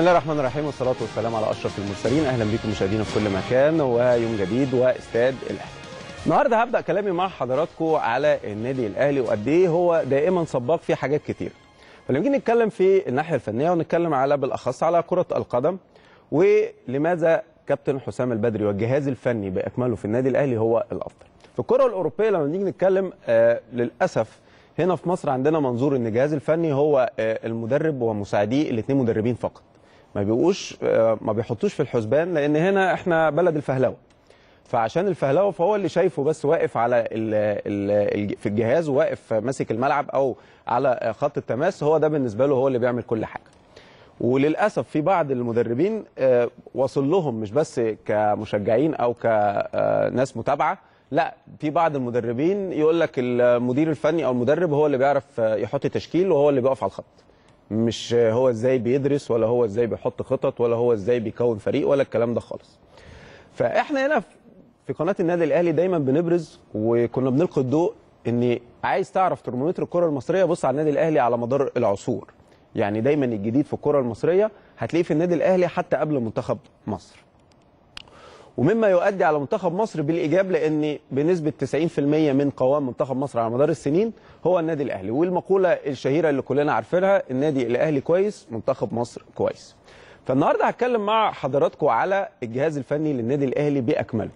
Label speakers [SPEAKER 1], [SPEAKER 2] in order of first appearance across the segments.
[SPEAKER 1] بسم الله الرحمن الرحيم والصلاة والسلام على أشرف المرسلين أهلا بكم مشاهدينا في كل مكان ويوم جديد واستاد الأهلي النهارده هبدأ كلامي مع حضراتكم على النادي الأهلي وقد إيه هو دائما سباق في حاجات كتير فلما نيجي نتكلم في الناحية الفنية ونتكلم على بالأخص على كرة القدم ولماذا كابتن حسام البدري والجهاز الفني بأكمله في النادي الأهلي هو الأفضل في الكرة الأوروبية لما نيجي نتكلم آه للأسف هنا في مصر عندنا منظور ان الجهاز الفني هو آه، المدرب ومساعديه الاثنين مدربين فقط ما بيبقوش آه، ما بيحطوش في الحسبان لان هنا احنا بلد الفهلوه فعشان الفهلوه فهو اللي شايفه بس واقف على الـ الـ في الجهاز واقف ماسك الملعب او على خط التماس هو ده بالنسبه له هو اللي بيعمل كل حاجه وللاسف في بعض المدربين آه، وصل لهم مش بس كمشجعين او كناس آه، متابعه لا في بعض المدربين يقول لك المدير الفني او المدرب هو اللي بيعرف يحط تشكيل وهو اللي بيقف على الخط مش هو ازاي بيدرس ولا هو ازاي بيحط خطط ولا هو ازاي بيكون فريق ولا الكلام ده خالص فاحنا هنا في قناه النادي الاهلي دايما بنبرز وكنا بنلقي الضوء ان عايز تعرف ترمومتر الكره المصريه بص على النادي الاهلي على مدار العصور يعني دايما الجديد في الكره المصريه هتلاقيه في النادي الاهلي حتى قبل منتخب مصر ومما يؤدي على منتخب مصر بالايجاب لان بنسبه 90% من قوام منتخب مصر على مدار السنين هو النادي الاهلي والمقوله الشهيره اللي كلنا عارفينها النادي الاهلي كويس منتخب مصر كويس فالنهارده هتكلم مع حضراتكم على الجهاز الفني للنادي الاهلي باكمله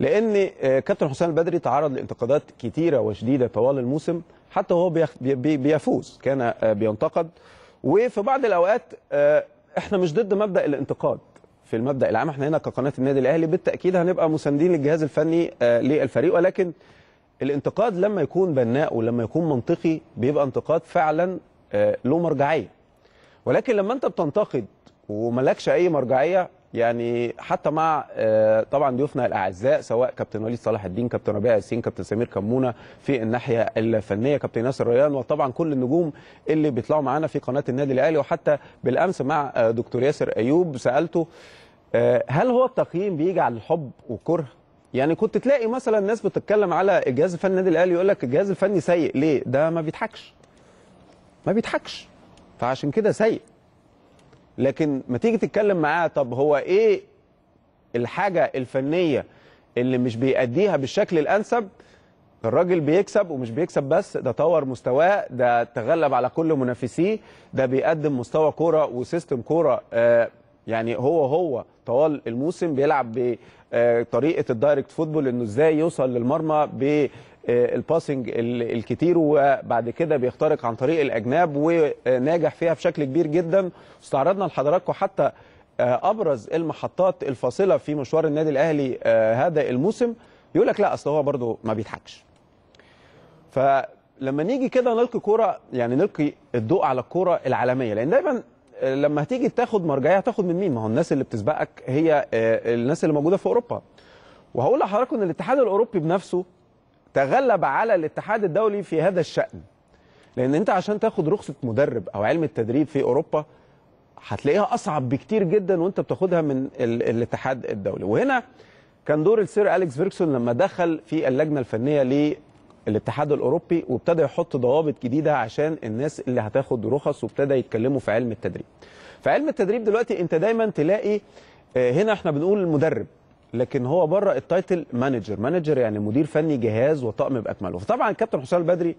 [SPEAKER 1] لان آه، كابتن حسام البدري تعرض لانتقادات كثيره وشديده طوال الموسم حتى وهو بيفوز كان آه، بينتقد وفي بعض الاوقات آه، احنا مش ضد مبدا الانتقاد في المبدا العام احنا هنا كقناه النادي الاهلي بالتاكيد هنبقى مساندين للجهاز الفني آه، للفريق ولكن الانتقاد لما يكون بناء ولما يكون منطقي بيبقى انتقاد فعلا آه، له مرجعيه ولكن لما انت بتنتقد وملكش اي مرجعيه يعني حتى مع آه، طبعا ضيوفنا الاعزاء سواء كابتن وليد صلاح الدين كابتن ربيع ياسين كابتن سمير كمونه في الناحيه الفنيه كابتن ياسر ريان وطبعا كل النجوم اللي بيطلعوا معانا في قناه النادي الاهلي وحتى بالامس مع دكتور ياسر ايوب سالته آه، هل هو التقييم بيجي على الحب وكره يعني كنت تلاقي مثلا ناس بتتكلم على الجهاز الفني النادي الاهلي يقول لك الجهاز الفني سيء ليه ده ما بيضحكش ما بيضحكش فعشان كده سيء لكن ما تيجي تتكلم معاه طب هو ايه الحاجه الفنيه اللي مش بيأديها بالشكل الانسب الراجل بيكسب ومش بيكسب بس ده طور مستواه ده تغلب على كل منافسيه ده بيقدم مستوى كوره وسيستم كوره آه يعني هو هو طوال الموسم بيلعب بطريقه آه، الدايركت فوتبول انه ازاي يوصل للمرمى بالباسنج آه، الكتير وبعد كده بيخترق عن طريق الاجناب وناجح فيها بشكل كبير جدا استعرضنا لحضراتكم حتى آه، ابرز المحطات الفاصله في مشوار النادي الاهلي هذا الموسم يقول لك لا اصل هو برده ما بيضحكش فلما نيجي كده نلقي كوره يعني نلقي الضوء على الكوره العالميه لان دايما لما هتيجي تاخد مرجعيه هتاخد من مين؟ ما هو الناس اللي بتسبقك هي آه، الناس اللي موجوده في اوروبا. وهقول لحضراتكم ان الاتحاد الاوروبي بنفسه تغلب على الاتحاد الدولي في هذا الشأن. لان انت عشان تاخد رخصه مدرب او علم التدريب في اوروبا هتلاقيها اصعب بكتير جدا وانت بتاخدها من الاتحاد الدولي وهنا كان دور السير اليكس فيركسون لما دخل في اللجنه الفنيه الاتحاد الاوروبي وابتدى يحط ضوابط جديده عشان الناس اللي هتاخد رخص وابتدى يتكلموا في علم التدريب. في علم التدريب دلوقتي انت دايما تلاقي آه، هنا احنا بنقول مدرب لكن هو بره التايتل مانجر، مانجر يعني مدير فني جهاز وطقم باكمله، فطبعا كابتن حسام البدري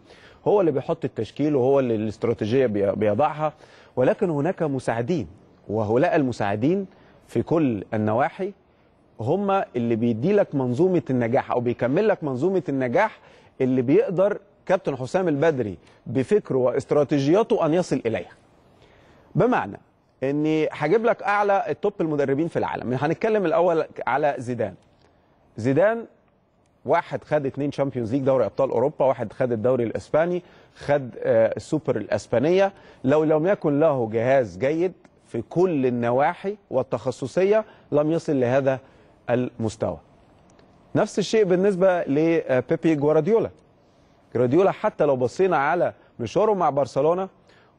[SPEAKER 1] هو اللي بيحط التشكيل وهو اللي الاستراتيجيه بيضعها ولكن هناك مساعدين وهؤلاء المساعدين في كل النواحي هم اللي بيدي لك منظومه النجاح او بيكمل لك منظومه النجاح اللي بيقدر كابتن حسام البدري بفكره واستراتيجياته ان يصل اليها بمعنى اني هجيب لك اعلى التوب المدربين في العالم يعني هنتكلم الاول على زيدان زيدان واحد خد اثنين شامبيونز ليج دوري ابطال اوروبا واحد خد الدوري الاسباني خد آه، السوبر الاسبانيه لو لم يكن له جهاز جيد في كل النواحي والتخصصيه لم يصل لهذا المستوى نفس الشيء بالنسبه لبيبي آه، جوارديولا جوارديولا حتى لو بصينا على مشواره مع برشلونه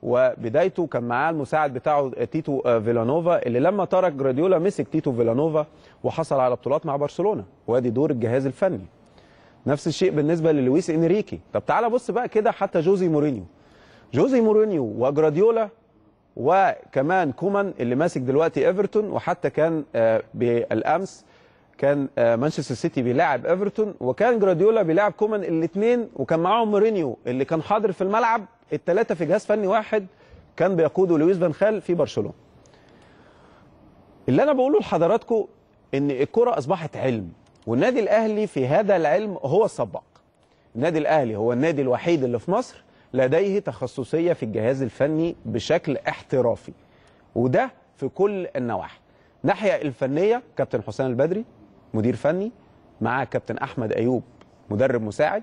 [SPEAKER 1] وبدايته كان معاه المساعد بتاعه آه، تيتو آه، فيلانوفا اللي لما ترك جراديولا مسك تيتو فيلانوفا وحصل على بطولات مع برشلونه وادي دور الجهاز الفني نفس الشيء بالنسبه للويس انريكي طب تعالى بص بقى كده حتى جوزي مورينيو جوزي مورينيو وجراديولا وكمان كومان اللي ماسك دلوقتي ايفرتون وحتى كان بالامس كان آه، مانشستر سيتي بيلاعب ايفرتون وكان جراديولا بيلاعب كومان الاثنين وكان معاهم مورينيو اللي كان حاضر في الملعب الثلاثه في جهاز فني واحد كان بيقوده لويس فان خال في برشلونه. اللي انا بقوله لحضراتكم ان الكره اصبحت علم والنادي الاهلي في هذا العلم هو السباق. النادي الاهلي هو النادي الوحيد اللي في مصر لديه تخصصيه في الجهاز الفني بشكل احترافي وده في كل النواحي. الناحيه الفنيه كابتن حسام البدري مدير فني معاه كابتن احمد ايوب مدرب مساعد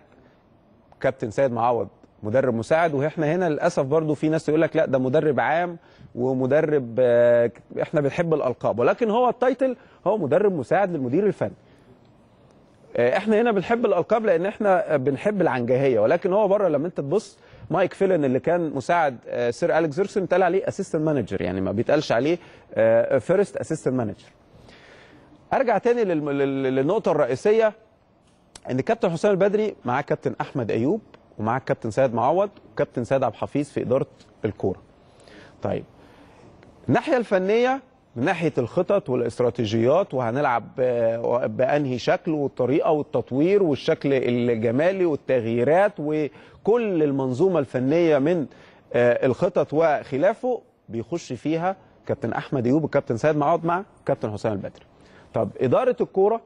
[SPEAKER 1] كابتن سيد معوض مدرب مساعد واحنا هنا للاسف برضو في ناس يقول لك لا ده مدرب عام ومدرب آه، احنا بنحب الالقاب ولكن هو التايتل هو مدرب مساعد للمدير الفني آه، احنا هنا بنحب الالقاب لان احنا بنحب العنجهيه ولكن هو بره لما انت تبص مايك فيلن اللي كان مساعد آه، سير اليكس زيرسون اتقال عليه اسيستنت مانجر يعني ما بيتقالش عليه فيرست اسيستنت مانجر ارجع تاني للنقطه الرئيسيه ان كابتن حسام البدري معاه كابتن احمد ايوب ومعاه كابتن سيد معوض وكابتن سيد عبد الحفيظ في اداره الكوره. طيب الناحيه الفنيه من ناحيه الخطط والاستراتيجيات وهنلعب آه، بانهي شكل والطريقه والتطوير والشكل الجمالي والتغييرات وكل المنظومه الفنيه من آه، الخطط وخلافه بيخش فيها كابتن احمد ايوب وكابتن سيد معوض مع كابتن حسام البدري. طب إدارة الكورة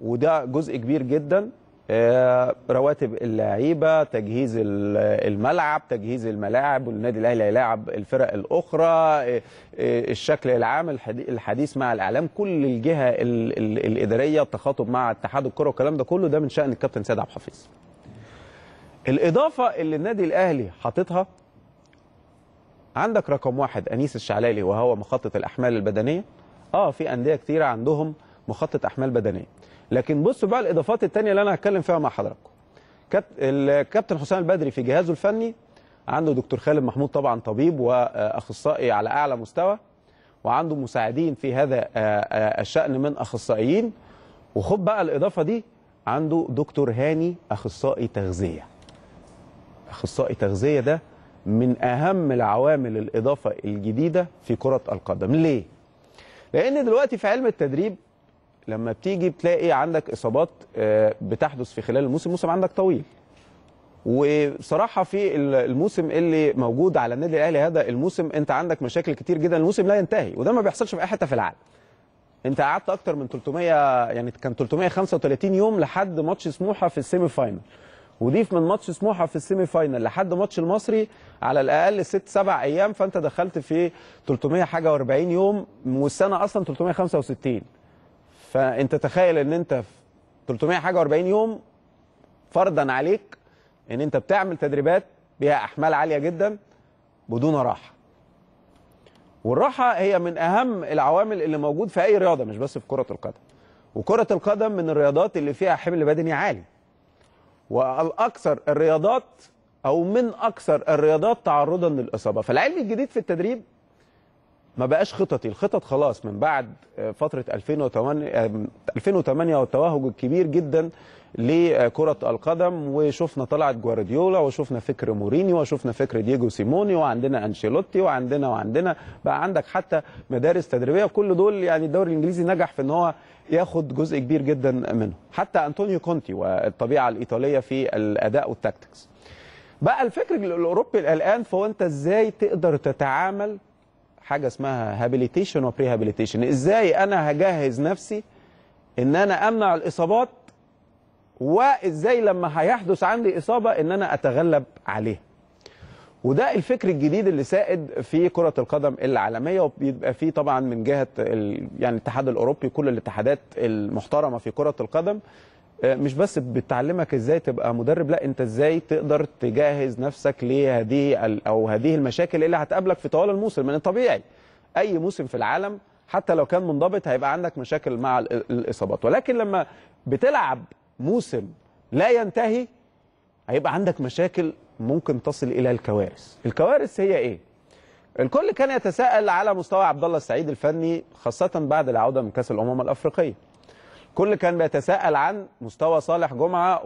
[SPEAKER 1] وده جزء كبير جدا آه، رواتب اللعيبه تجهيز الملعب تجهيز الملاعب والنادي الاهلي هيلاعب الفرق الاخرى آه، آه، الشكل العام الحديث مع الاعلام كل الجهه الاداريه التخاطب مع اتحاد الكره والكلام ده كله ده من شان الكابتن سيد عبد الحفيظ الاضافه اللي النادي الاهلي حاططها عندك رقم واحد انيس الشعلالي وهو مخطط الاحمال البدنيه اه في انديه كتيره عندهم مخطط احمال بدنيه لكن بصوا بقى الاضافات الثانيه اللي انا هتكلم فيها مع حضراتكم الكابتن حسام البدري في جهازه الفني عنده دكتور خالد محمود طبعا طبيب واخصائي على اعلى مستوى وعنده مساعدين في هذا آه، آه، الشان من اخصائيين وخد بقى الاضافه دي عنده دكتور هاني اخصائي تغذيه اخصائي تغذيه ده من اهم العوامل الاضافه الجديده في كره القدم ليه لان دلوقتي في علم التدريب لما بتيجي بتلاقي عندك اصابات آه، بتحدث في خلال الموسم الموسم عندك طويل وبصراحه في الموسم اللي موجود على النادي الاهلي هذا الموسم انت عندك مشاكل كتير جدا الموسم لا ينتهي وده ما بيحصلش في اي حته في العالم انت قعدت اكتر من 300 يعني كان 335 يوم لحد ماتش سموحه في السيمي فاينل وضيف من ماتش سموحه في السيمي فاينل لحد ماتش المصري على الاقل ست سبع ايام فانت دخلت في 300 حاجه و40 يوم والسنه اصلا 365 فانت تخيل ان انت في 300 حاجه و40 يوم فرضا عليك ان انت بتعمل تدريبات بها احمال عاليه جدا بدون راحه والراحه هي من اهم العوامل اللي موجود في اي رياضه مش بس في كره القدم وكره القدم من الرياضات اللي فيها حمل بدني عالي والاكثر الرياضات او من اكثر الرياضات تعرضا للاصابه فالعلم الجديد في التدريب ما بقاش خططي الخطط خلاص من بعد آه، فتره 2008 والتوهج الكبير جدا لكره القدم وشفنا طلعت جوارديولا وشفنا فكر موريني وشفنا فكر دييجو سيموني وعندنا انشيلوتي وعندنا وعندنا بقى عندك حتى مدارس تدريبيه كل دول يعني الدوري الانجليزي نجح في ان هو ياخد جزء كبير جدا منه حتى انطونيو كونتي والطبيعه الايطاليه في الاداء والتاكتكس بقى الفكر الاوروبي الان فهو انت ازاي تقدر تتعامل حاجه اسمها هابيليتيشن وبري هابيليتيشن ازاي انا هجهز نفسي ان انا امنع الاصابات وازاي لما هيحدث عندي اصابه ان انا اتغلب عليها وده الفكر الجديد اللي سائد في كرة القدم العالمية وبيبقى فيه طبعا من جهة يعني الاتحاد الأوروبي كل الاتحادات المحترمة في كرة القدم آه، مش بس بتعلمك ازاي تبقى مدرب لا انت ازاي تقدر تجهز نفسك لهذه او هذه المشاكل اللي هتقابلك في طوال الموسم من الطبيعي اي موسم في العالم حتى لو كان منضبط هيبقى عندك مشاكل مع الاصابات ولكن لما بتلعب موسم لا ينتهي هيبقى عندك مشاكل ممكن تصل الى الكوارث الكوارث هي ايه الكل كان يتساءل على مستوى عبد الله السعيد الفني خاصه بعد العوده من كاس الامم الافريقيه كل كان بيتساءل عن مستوى صالح جمعة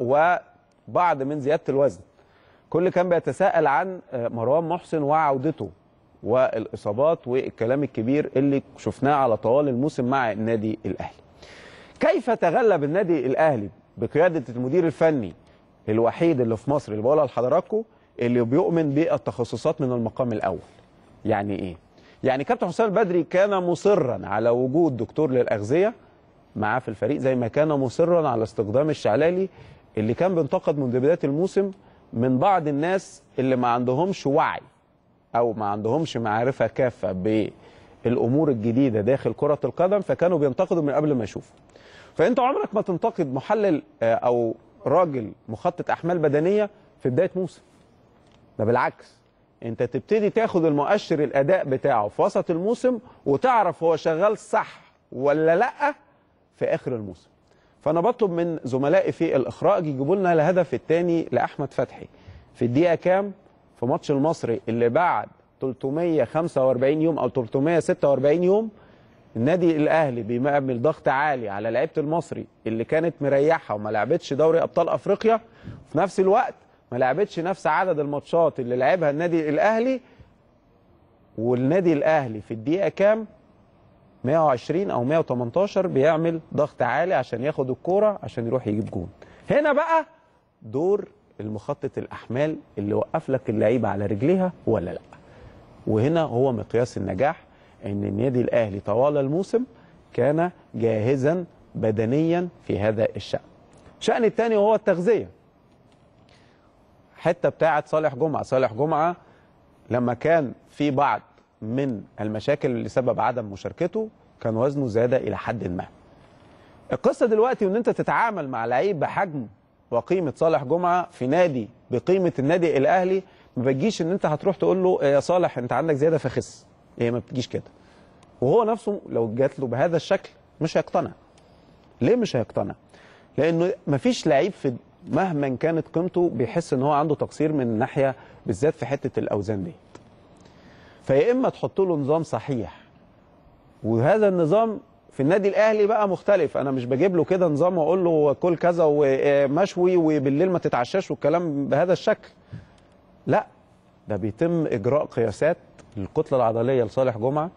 [SPEAKER 1] وبعض من زيادة الوزن كل كان بيتساءل عن آه، مروان محسن وعودته والإصابات والكلام الكبير اللي شفناه على طوال الموسم مع النادي الأهلي كيف تغلب النادي الأهلي بقيادة المدير الفني الوحيد اللي في مصر اللي بقولها لحضراتكم اللي بيؤمن بالتخصصات من المقام الأول يعني إيه؟ يعني كابتن حسام البدري كان مصرا على وجود دكتور للأغذية معاه في الفريق زي ما كان مصرا على استقدام الشعلالي اللي كان بينتقد منذ بدايه الموسم من بعض الناس اللي ما عندهمش وعي او ما عندهمش معرفه كافه بالامور الجديده داخل كره القدم فكانوا بينتقدوا من قبل ما يشوفوا فانت عمرك ما تنتقد محلل آه، او راجل مخطط احمال بدنيه في بدايه موسم ده بالعكس انت تبتدي تاخد المؤشر الاداء بتاعه في وسط الموسم وتعرف هو شغال صح ولا لا في اخر الموسم فانا بطلب من زملائي في الاخراج يجيبوا لنا الهدف الثاني لاحمد فتحي في الدقيقه كام في ماتش المصري اللي بعد 345 يوم او 346 يوم النادي الاهلي بيعمل ضغط عالي على لعيبه المصري اللي كانت مريحه وما لعبتش دوري ابطال افريقيا وفي نفس الوقت ما لعبتش نفس عدد الماتشات اللي لعبها النادي الاهلي والنادي الاهلي في الدقيقه كام 120 او 118 بيعمل ضغط عالي عشان ياخد الكوره عشان يروح يجيب جون هنا بقى دور المخطط الاحمال اللي وقف لك اللعيبه على رجليها ولا لا وهنا هو مقياس النجاح ان النادي الاهلي طوال الموسم كان جاهزا بدنيا في هذا الشان الشان الثاني وهو التغذيه حته بتاعه صالح جمعه صالح جمعه لما كان في بعض من المشاكل اللي سبب عدم مشاركته كان وزنه زاد إلى حد ما القصة دلوقتي أن أنت تتعامل مع لعيب بحجم وقيمة صالح جمعة في نادي بقيمة النادي الأهلي ما بتجيش أن أنت هتروح تقول له يا صالح أنت عندك زيادة فخس هي إيه ما بتجيش كده وهو نفسه لو جات له بهذا الشكل مش هيقتنع ليه مش هيقتنع لأنه مفيش لعيب في مهما كانت قيمته بيحس أن هو عنده تقصير من الناحية بالذات في حتة الأوزان دي فيا اما تحط له نظام صحيح وهذا النظام في النادي الاهلي بقى مختلف انا مش بجيب له كده نظام واقول له كل كذا ومشوي وبالليل ما تتعشاش والكلام بهذا الشكل لا ده بيتم اجراء قياسات للكتله العضليه لصالح جمعه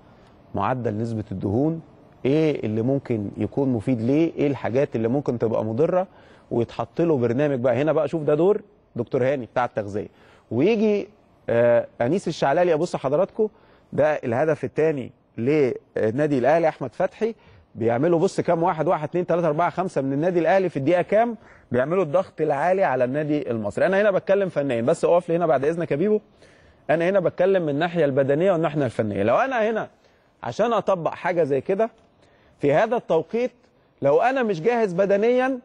[SPEAKER 1] معدل نسبه الدهون ايه اللي ممكن يكون مفيد ليه ايه الحاجات اللي ممكن تبقى مضره ويتحط له برنامج بقى هنا بقى شوف ده دور دكتور هاني بتاع التغذيه ويجي آه، انيس الشعلالي ابص حضراتكم ده الهدف الثاني للنادي الاهلي احمد فتحي بيعملوا بص كام واحد واحد اثنين ثلاثة أربعة خمسة من النادي الأهلي في الدقيقة كام بيعملوا الضغط العالي على النادي المصري أنا هنا بتكلم فنيا بس أقف لي هنا بعد إذنك يا بيبو أنا هنا بتكلم من الناحية البدنية والناحية الفنية لو أنا هنا عشان أطبق حاجة زي كده في هذا التوقيت لو أنا مش جاهز بدنيا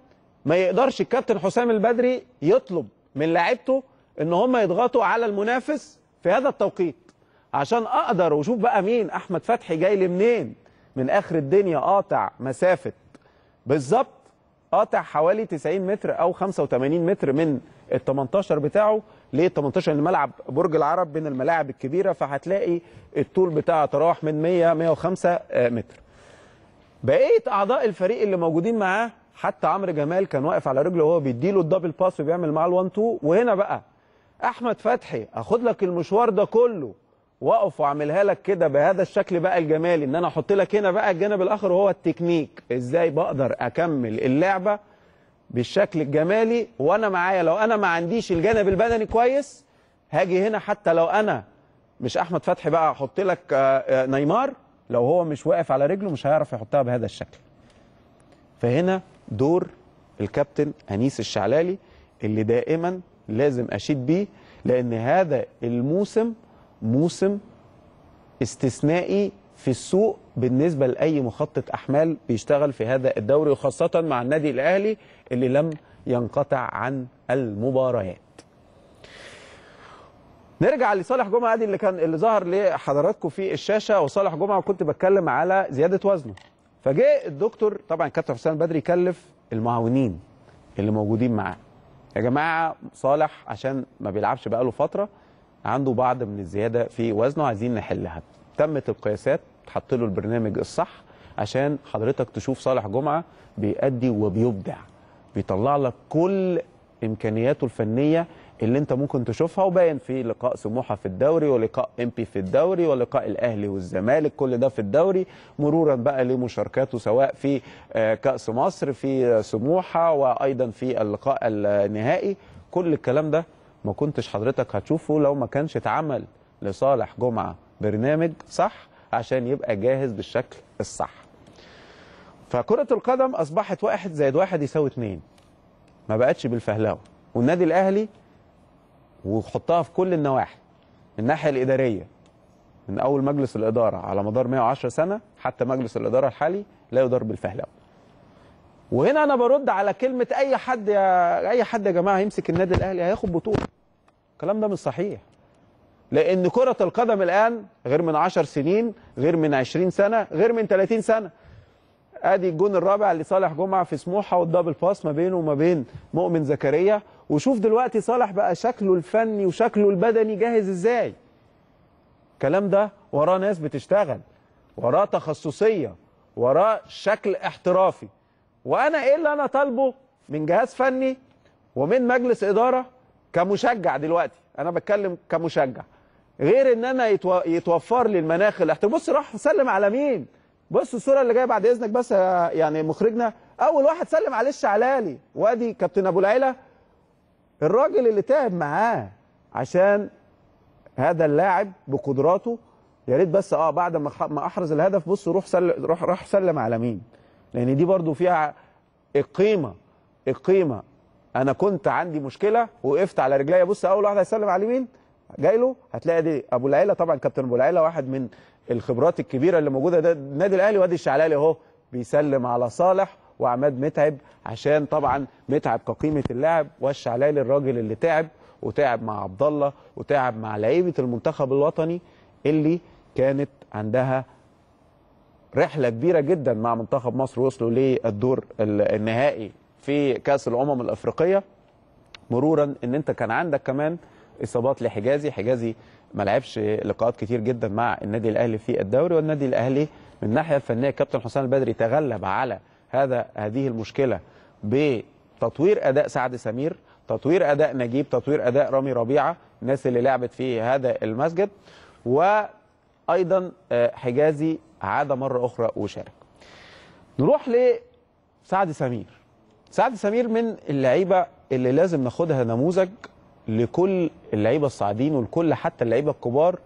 [SPEAKER 1] ما يقدرش الكابتن حسام البدري يطلب من لاعبته ان هم يضغطوا على المنافس في هذا التوقيت عشان اقدر واشوف بقى مين احمد فتحي جاي لي منين من اخر الدنيا قاطع مسافه بالظبط قاطع حوالي 90 متر او 85 متر من ال 18 بتاعه ليه 18 الملعب برج العرب بين الملاعب الكبيره فهتلاقي الطول بتاعه تراوح من 100 105 متر بقيه اعضاء الفريق اللي موجودين معاه حتى عمرو جمال كان واقف على رجله وهو بيديله الدبل باس وبيعمل معاه ال1 2 وهنا بقى احمد فتحي اخد لك المشوار ده كله واقف واعملها لك كده بهذا الشكل بقى الجمالي ان انا احط لك هنا بقى الجانب الاخر وهو التكنيك ازاي بقدر اكمل اللعبه بالشكل الجمالي وانا معايا لو انا ما عنديش الجانب البدني كويس هاجي هنا حتى لو انا مش احمد فتحي بقى احط لك آه، آه، نيمار لو هو مش واقف على رجله مش هيعرف يحطها بهذا الشكل فهنا دور الكابتن انيس الشعلالي اللي دائما لازم أشيد بيه لأن هذا الموسم موسم استثنائي في السوق بالنسبة لأي مخطط أحمال بيشتغل في هذا الدوري وخاصة مع النادي الأهلي اللي لم ينقطع عن المباريات نرجع لصالح جمعه ادي اللي كان اللي ظهر لحضراتكم في الشاشه وصالح جمعه وكنت بتكلم على زياده وزنه فجه الدكتور طبعا كابتن حسام بدري كلف المعاونين اللي موجودين معاه يا جماعه صالح عشان ما بيلعبش بقاله فتره عنده بعض من الزياده في وزنه عايزين نحلها تمت القياسات اتحط له البرنامج الصح عشان حضرتك تشوف صالح جمعه بيأدي وبيبدع بيطلع لك كل امكانياته الفنيه اللي انت ممكن تشوفها وباين في لقاء سموحه في الدوري ولقاء امبي في الدوري ولقاء الاهلي والزمالك كل ده في الدوري مرورا بقى لمشاركاته سواء في آه، كاس مصر في سموحه وايضا في اللقاء النهائي كل الكلام ده ما كنتش حضرتك هتشوفه لو ما كانش اتعمل لصالح جمعه برنامج صح عشان يبقى جاهز بالشكل الصح فكرة القدم أصبحت واحد زائد واحد يساوي اتنين ما بقتش بالفهلاوة والنادي الأهلي وحطها في كل النواحي من الناحيه الاداريه من اول مجلس الاداره على مدار 110 سنه حتى مجلس الاداره الحالي لا يدار بالفهلوه. وهنا انا برد على كلمه اي حد يا اي حد يا جماعه يمسك النادي الاهلي هياخد بطوله. الكلام ده مش صحيح. لان كره القدم الان غير من 10 سنين، غير من 20 سنه، غير من 30 سنه. ادي الجون الرابع لصالح جمعه في سموحه والدبل باس ما بينه وما بين مؤمن زكريا وشوف دلوقتي صالح بقى شكله الفني وشكله البدني جاهز ازاي الكلام ده وراه ناس بتشتغل وراه تخصصية وراه شكل احترافي وانا ايه اللي انا طالبه من جهاز فني ومن مجلس ادارة كمشجع دلوقتي انا بتكلم كمشجع غير ان انا يتوفر لي المناخ الاحترافي بص راح سلم على مين بص الصوره اللي جايه بعد اذنك بس يعني مخرجنا اول واحد سلم عليه الشعلالي وادي كابتن ابو العيله الراجل اللي تعب معاه عشان هذا اللاعب بقدراته يا ريت بس اه بعد ما ما احرز الهدف بص روح سل روح راح سلم على مين لان دي برضو فيها القيمه القيمه انا كنت عندي مشكله وقفت على رجليا بص اول واحد هيسلم على مين جاي له هتلاقي دي ابو العيله طبعا كابتن ابو العيله واحد من الخبرات الكبيره اللي موجوده ده النادي الاهلي وادي الشعلالي اهو بيسلم على صالح وعماد متعب عشان طبعا متعب كقيمه اللاعب وش عليه للراجل اللي تعب وتعب مع عبد الله وتعب مع لعيبه المنتخب الوطني اللي كانت عندها رحله كبيره جدا مع منتخب مصر وصلوا للدور النهائي في كاس الامم الافريقيه مرورا ان انت كان عندك كمان اصابات لحجازي حجازي ما لعبش لقاءات كتير جدا مع النادي الاهلي في الدوري والنادي الاهلي من الناحيه الفنيه كابتن حسام البدري تغلب على هذا هذه المشكلة بتطوير أداء سعد سمير تطوير أداء نجيب تطوير أداء رامي ربيعة الناس اللي لعبت في هذا المسجد وأيضا آه، حجازي عاد مرة أخرى وشارك نروح لسعد سمير سعد سمير من اللعيبة اللي لازم ناخدها نموذج لكل اللعيبة الصاعدين ولكل حتى اللعيبة الكبار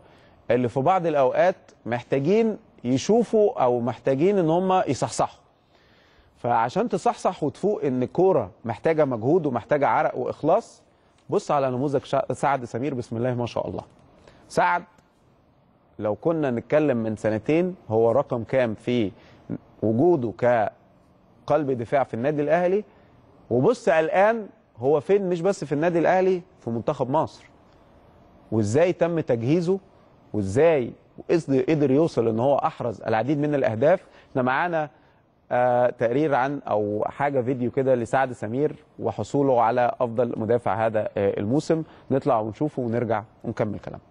[SPEAKER 1] اللي في بعض الأوقات محتاجين يشوفوا أو محتاجين إن هم يصحصحوا فعشان تصحصح وتفوق ان الكوره محتاجه مجهود ومحتاجه عرق واخلاص بص على نموذج سعد سمير بسم الله ما شاء الله سعد لو كنا نتكلم من سنتين هو رقم كام في وجوده كقلب دفاع في النادي الاهلي وبص الان هو فين مش بس في النادي الاهلي في منتخب مصر وازاي تم تجهيزه وازاي قدر يوصل ان هو احرز العديد من الاهداف احنا معانا آه، تقرير عن او حاجه فيديو كده لسعد سمير وحصوله على افضل مدافع هذا آه، الموسم نطلع ونشوفه ونرجع ونكمل كلامنا